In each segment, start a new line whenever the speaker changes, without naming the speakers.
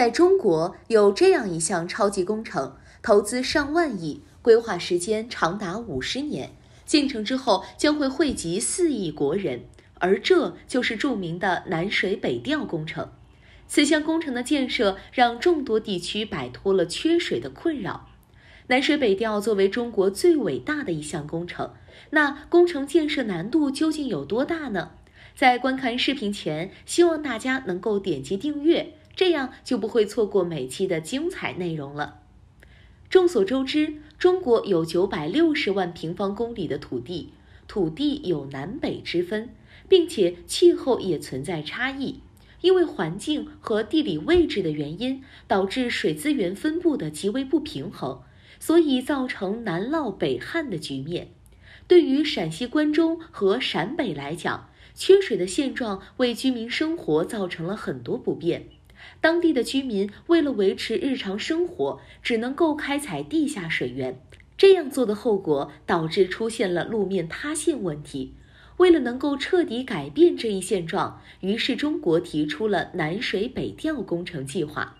在中国有这样一项超级工程，投资上万亿，规划时间长达五十年，建成之后将会惠及四亿国人，而这就是著名的南水北调工程。此项工程的建设让众多地区摆脱了缺水的困扰。南水北调作为中国最伟大的一项工程，那工程建设难度究竟有多大呢？在观看视频前，希望大家能够点击订阅。这样就不会错过每期的精彩内容了。众所周知，中国有九百六十万平方公里的土地，土地有南北之分，并且气候也存在差异。因为环境和地理位置的原因，导致水资源分布的极为不平衡，所以造成南涝北旱的局面。对于陕西关中和陕北来讲，缺水的现状为居民生活造成了很多不便。当地的居民为了维持日常生活，只能够开采地下水源。这样做的后果导致出现了路面塌陷问题。为了能够彻底改变这一现状，于是中国提出了南水北调工程计划，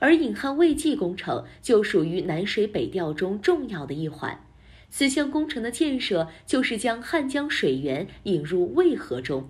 而引汉渭济工程就属于南水北调中重要的一环。此项工程的建设就是将汉江水源引入渭河中，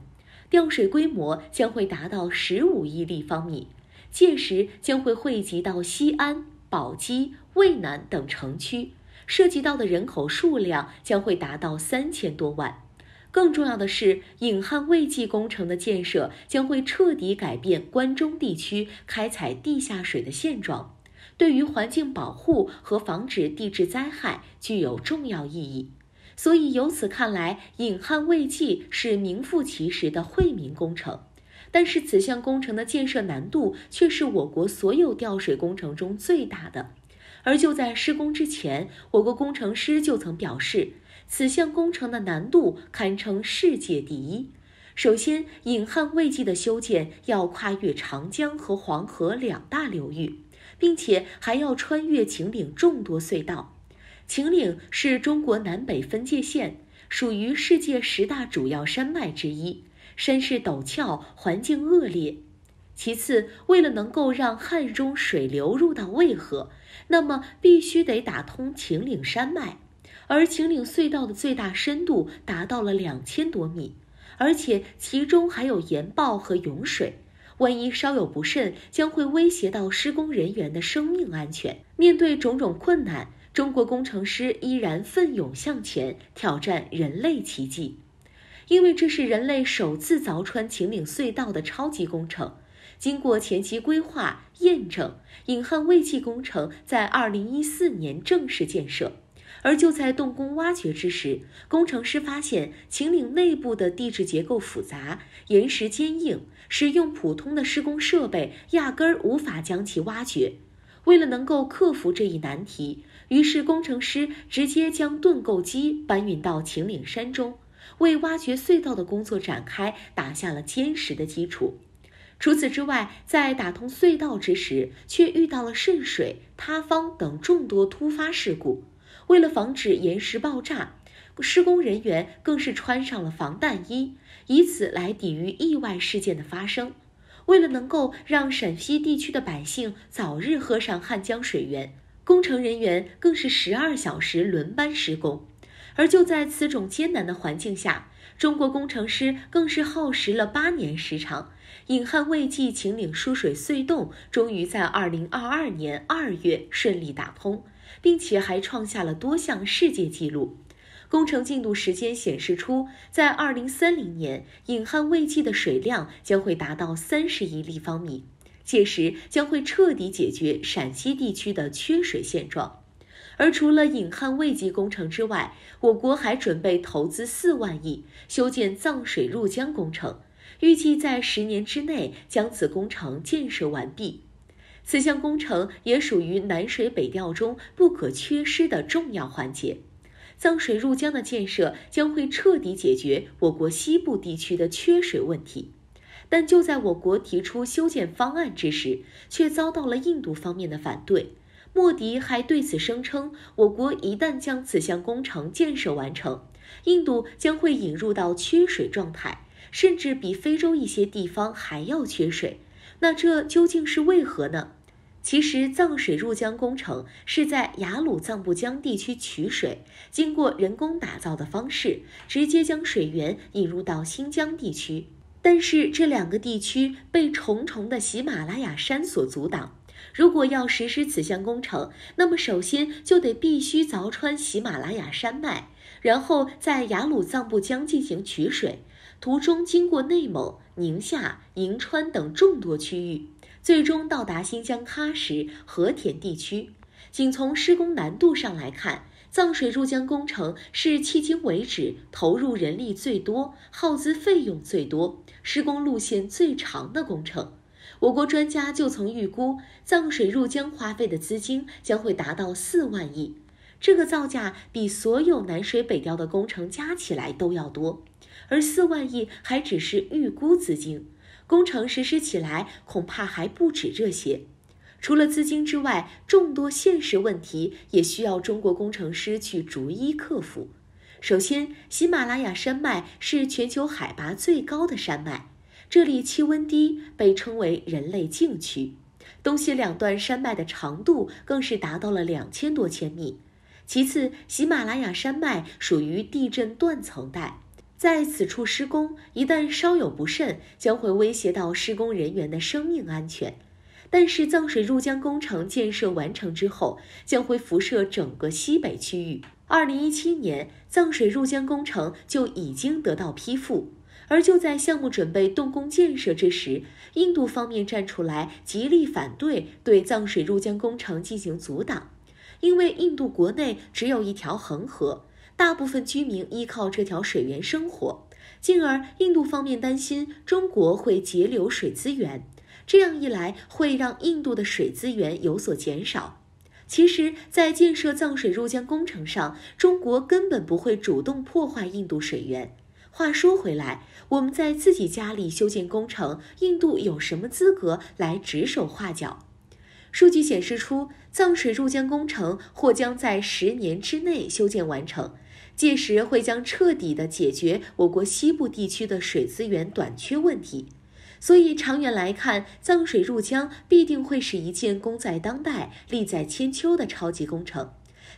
调水规模将会达到十五亿立方米。届时将会惠及到西安、宝鸡、渭南等城区，涉及到的人口数量将会达到三千多万。更重要的是，引汉卫济工程的建设将会彻底改变关中地区开采地下水的现状，对于环境保护和防止地质灾害具有重要意义。所以，由此看来，引汉卫济是名副其实的惠民工程。但是，此项工程的建设难度却是我国所有调水工程中最大的。而就在施工之前，我国工程师就曾表示，此项工程的难度堪称世界第一。首先，引汉卫济的修建要跨越长江和黄河两大流域，并且还要穿越秦岭众多隧道。秦岭是中国南北分界线，属于世界十大主要山脉之一。山势陡峭，环境恶劣。其次，为了能够让汉中水流入到渭河，那么必须得打通秦岭山脉。而秦岭隧道的最大深度达到了两千多米，而且其中还有岩爆和涌水，万一稍有不慎，将会威胁到施工人员的生命安全。面对种种困难，中国工程师依然奋勇向前，挑战人类奇迹。因为这是人类首次凿穿秦岭隧道的超级工程，经过前期规划验证，引汉卫济工程在二零一四年正式建设。而就在动工挖掘之时，工程师发现秦岭内部的地质结构复杂，岩石坚硬，使用普通的施工设备压根儿无法将其挖掘。为了能够克服这一难题，于是工程师直接将盾构机搬运到秦岭山中。为挖掘隧道的工作展开打下了坚实的基础。除此之外，在打通隧道之时，却遇到了渗水、塌方等众多突发事故。为了防止岩石爆炸，施工人员更是穿上了防弹衣，以此来抵御意外事件的发生。为了能够让陕西地区的百姓早日喝上汉江水源，工程人员更是十二小时轮班施工。而就在此种艰难的环境下，中国工程师更是耗时了八年时长，引汉渭济秦岭输水隧洞终于在二零二二年二月顺利打通，并且还创下了多项世界纪录。工程进度时间显示出，在二零三零年，引汉渭济的水量将会达到三十亿立方米，届时将会彻底解决陕西地区的缺水现状。而除了引汉卫及工程之外，我国还准备投资四万亿修建藏水入江工程，预计在十年之内将此工程建设完毕。此项工程也属于南水北调中不可缺失的重要环节。藏水入江的建设将会彻底解决我国西部地区的缺水问题，但就在我国提出修建方案之时，却遭到了印度方面的反对。莫迪还对此声称，我国一旦将此项工程建设完成，印度将会引入到缺水状态，甚至比非洲一些地方还要缺水。那这究竟是为何呢？其实，藏水入江工程是在雅鲁藏布江地区取水，经过人工打造的方式，直接将水源引入到新疆地区。但是，这两个地区被重重的喜马拉雅山所阻挡。如果要实施此项工程，那么首先就得必须凿穿喜马拉雅山脉，然后在雅鲁藏布江进行取水，途中经过内蒙、宁夏、银川等众多区域，最终到达新疆喀什和田地区。仅从施工难度上来看，藏水入江工程是迄今为止投入人力最多、耗资费用最多、施工路线最长的工程。我国专家就曾预估，藏水入江花费的资金将会达到四万亿，这个造价比所有南水北调的工程加起来都要多。而四万亿还只是预估资金，工程实施起来恐怕还不止这些。除了资金之外，众多现实问题也需要中国工程师去逐一克服。首先，喜马拉雅山脉是全球海拔最高的山脉。这里气温低，被称为人类禁区。东西两段山脉的长度更是达到了两千多千米。其次，喜马拉雅山脉属于地震断层带，在此处施工，一旦稍有不慎，将会威胁到施工人员的生命安全。但是，藏水入江工程建设完成之后，将会辐射整个西北区域。二零一七年，藏水入江工程就已经得到批复。而就在项目准备动工建设之时，印度方面站出来极力反对对藏水入江工程进行阻挡，因为印度国内只有一条恒河，大部分居民依靠这条水源生活，进而印度方面担心中国会截留水资源，这样一来会让印度的水资源有所减少。其实，在建设藏水入江工程上，中国根本不会主动破坏印度水源。话说回来，我们在自己家里修建工程，印度有什么资格来指手画脚？数据显示出藏水入江工程或将在十年之内修建完成，届时会将彻底的解决我国西部地区的水资源短缺问题。所以长远来看，藏水入江必定会是一件功在当代、利在千秋的超级工程。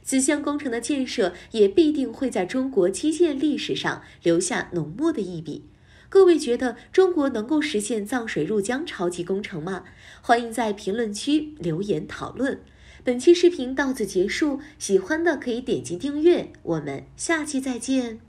此项工程的建设也必定会在中国基建历史上留下浓墨的一笔。各位觉得中国能够实现藏水入江超级工程吗？欢迎在评论区留言讨论。本期视频到此结束，喜欢的可以点击订阅，我们下期再见。